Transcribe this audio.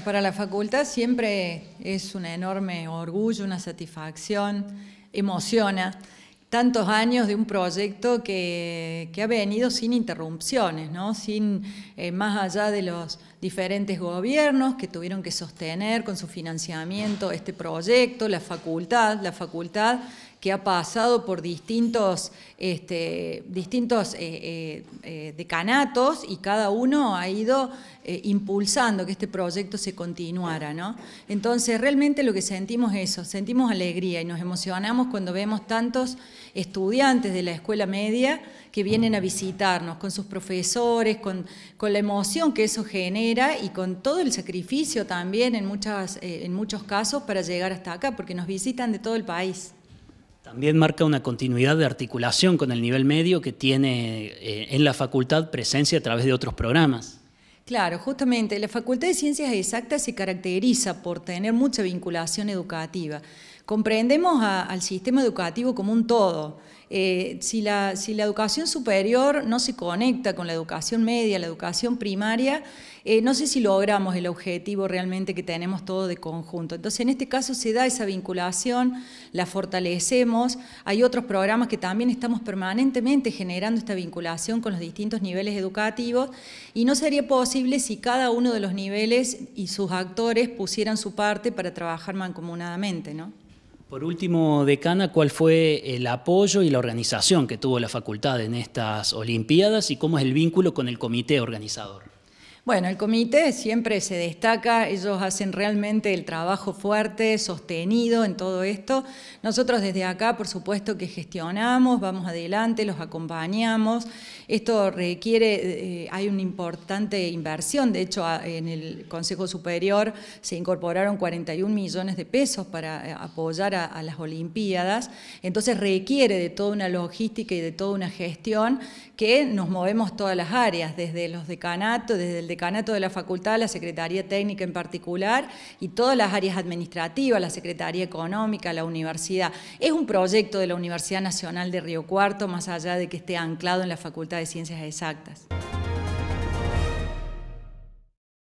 para la facultad siempre es un enorme orgullo, una satisfacción, emociona tantos años de un proyecto que, ha venido sin interrupciones, ¿no? sin eh, más allá de los diferentes gobiernos que tuvieron que sostener con su financiamiento este proyecto, la facultad, la facultad que ha pasado por distintos, este, distintos eh, eh, eh, decanatos y cada uno ha ido impulsando que este proyecto se continuara. ¿no? Entonces, realmente lo que sentimos es eso, sentimos alegría y nos emocionamos cuando vemos tantos estudiantes de la escuela media que vienen a visitarnos con sus profesores, con, la emoción que eso genera y con todo el sacrificio también en, muchas, en muchos casos para llegar hasta acá, porque nos visitan de todo el país. También marca una continuidad de articulación con el nivel medio que tiene eh, en la facultad presencia a través de otros programas. Claro, justamente, la Facultad de Ciencias Exactas se caracteriza por tener mucha vinculación educativa. Comprendemos al sistema educativo como un todo. Eh, si, la, educación superior no se conecta con la educación media, la educación primaria, eh, no sé si logramos el objetivo realmente que tenemos todo de conjunto. Entonces, en este caso se da esa vinculación, la fortalecemos. Hay otros programas que también estamos permanentemente generando esta vinculación con los distintos niveles educativos y no sería posible si cada uno de los niveles y sus actores pusieran su parte para trabajar mancomunadamente, ¿no? Por último, decana, ¿cuál fue el apoyo y la organización que tuvo la facultad en estas Olimpiadas y cómo es el vínculo con el comité organizador? Bueno, el comité siempre se destaca, ellos hacen realmente el trabajo fuerte, sostenido en todo esto. Nosotros desde acá, por supuesto, que gestionamos, vamos adelante, los acompañamos. Esto requiere, eh, hay una importante inversión, de hecho en el Consejo Superior se incorporaron 41 millones de pesos para eh, apoyar a, las Olimpiadas, entonces requiere de toda una logística y de toda una gestión que nos movemos todas las áreas, desde los decanatos, desde el de la facultad, la Secretaría Técnica en particular, y todas las áreas administrativas, la Secretaría Económica, la universidad. Es un proyecto de la Universidad Nacional de Río Cuarto, más allá de que esté anclado en la Facultad de Ciencias Exactas.